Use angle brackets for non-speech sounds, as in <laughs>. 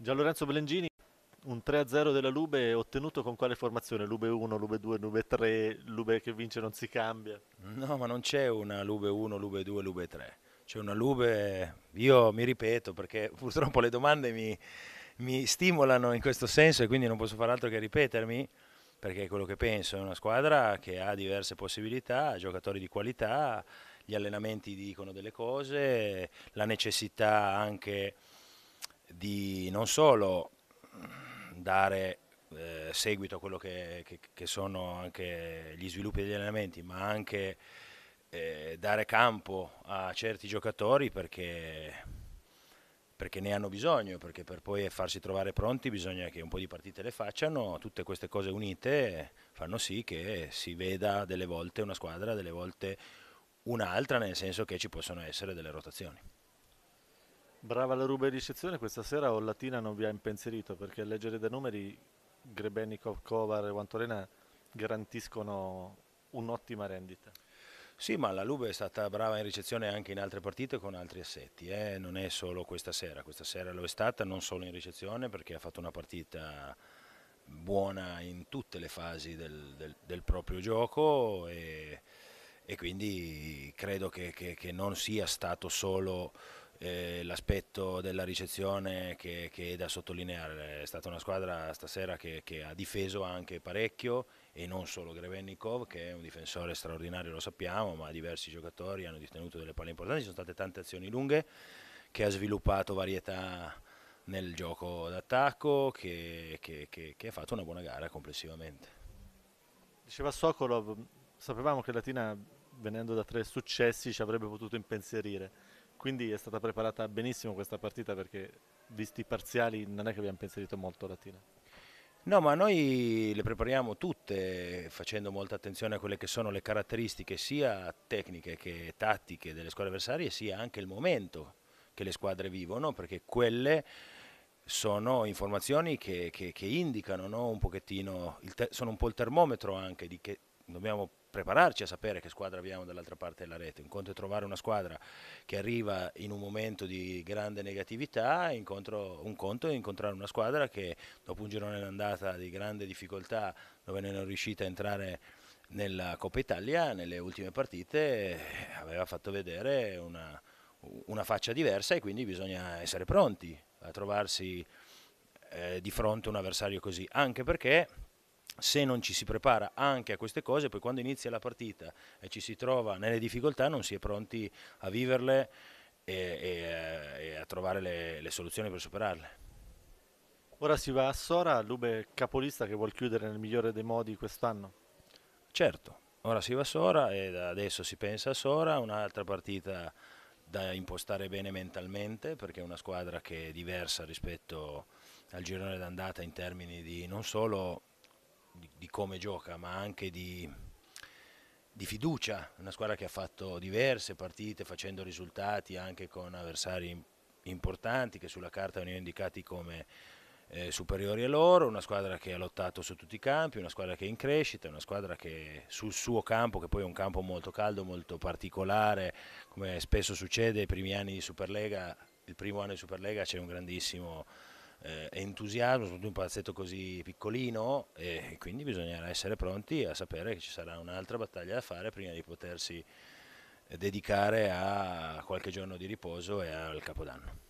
Gian Lorenzo Belengini, un 3-0 della Lube ottenuto con quale formazione? Lube 1, Lube 2, Lube 3, Lube che vince non si cambia? No, ma non c'è una Lube 1, Lube 2, Lube 3. C'è una Lube, io mi ripeto perché <laughs> purtroppo le domande mi, mi stimolano in questo senso e quindi non posso fare altro che ripetermi perché è quello che penso, è una squadra che ha diverse possibilità, giocatori di qualità, gli allenamenti dicono delle cose, la necessità anche di non solo dare eh, seguito a quello che, che, che, sono anche gli sviluppi degli allenamenti, ma anche eh, dare campo a certi giocatori perché, perché, ne hanno bisogno, perché per poi farsi trovare pronti bisogna che un po' di partite le facciano, tutte queste cose unite fanno sì che si veda delle volte una squadra, delle volte un'altra, nel senso che ci possono essere delle rotazioni. Brava la ruba di ricezione, questa sera o Latina non vi ha impensierito perché a leggere dai numeri Grebenikov, Kovar e Vantorena garantiscono un'ottima rendita. Sì, ma la Lube è stata brava in ricezione anche in altre partite con altri assetti, eh? non è solo questa sera, questa sera lo è stata non solo in ricezione perché ha fatto una partita buona in tutte le fasi del, del, del proprio gioco e, e, quindi credo che, che, che non sia stato solo eh, l'aspetto della ricezione che, che, è da sottolineare, è stata una squadra stasera che, che ha difeso anche parecchio e non solo Grevennikov che è un difensore straordinario lo sappiamo, ma diversi giocatori hanno detenuto delle palle importanti, ci sono state tante azioni lunghe che ha sviluppato varietà nel gioco d'attacco che, ha fatto una buona gara complessivamente. Diceva Sokolov, sapevamo che Latina venendo da tre successi ci avrebbe potuto impensierire quindi è stata preparata benissimo questa partita perché visti i parziali non è che abbiamo pensato molto alla Tina. No, ma noi le prepariamo tutte facendo molta attenzione a quelle che sono le caratteristiche sia tecniche che tattiche delle squadre avversarie, sia anche il momento che le squadre vivono, perché quelle sono informazioni che, che, che indicano no? un pochettino, sono un po' il termometro anche di che dobbiamo prepararci a sapere che squadra abbiamo dall'altra parte della rete. Un conto è trovare una squadra che arriva in un momento di grande negatività, incontro, un conto è incontrare una squadra che dopo un girone d'andata di grande difficoltà dove non è riuscita a entrare nella Coppa Italia, nelle ultime partite aveva fatto vedere una, una faccia diversa e quindi bisogna essere pronti a trovarsi eh, di fronte a un avversario così, anche perché se non ci si prepara anche a queste cose, poi quando inizia la partita e ci si trova nelle difficoltà non si è pronti a viverle e, e, eh, e a trovare le, le soluzioni per superarle. Ora si va a Sora, Lube capolista che vuol chiudere nel migliore dei modi quest'anno. Certo, ora si va a Sora e adesso si pensa a Sora, un'altra partita da impostare bene mentalmente perché è una squadra che è diversa rispetto al girone d'andata in termini di non solo di, di come gioca, ma anche di, di fiducia, una squadra che ha fatto diverse partite facendo risultati anche con avversari importanti che sulla carta venivano indicati come eh, superiori a loro, una squadra che ha lottato su tutti i campi, una squadra che è in crescita, una squadra che sul suo campo, che poi è un campo molto caldo, molto particolare, come spesso succede ai primi anni di Superlega, il primo anno di Superlega c'è un grandissimo eh, entusiasmo, soprattutto un palazzetto così piccolino e quindi bisognerà essere pronti a sapere che ci sarà un'altra battaglia da fare prima di potersi dedicare a qualche giorno di riposo e al Capodanno.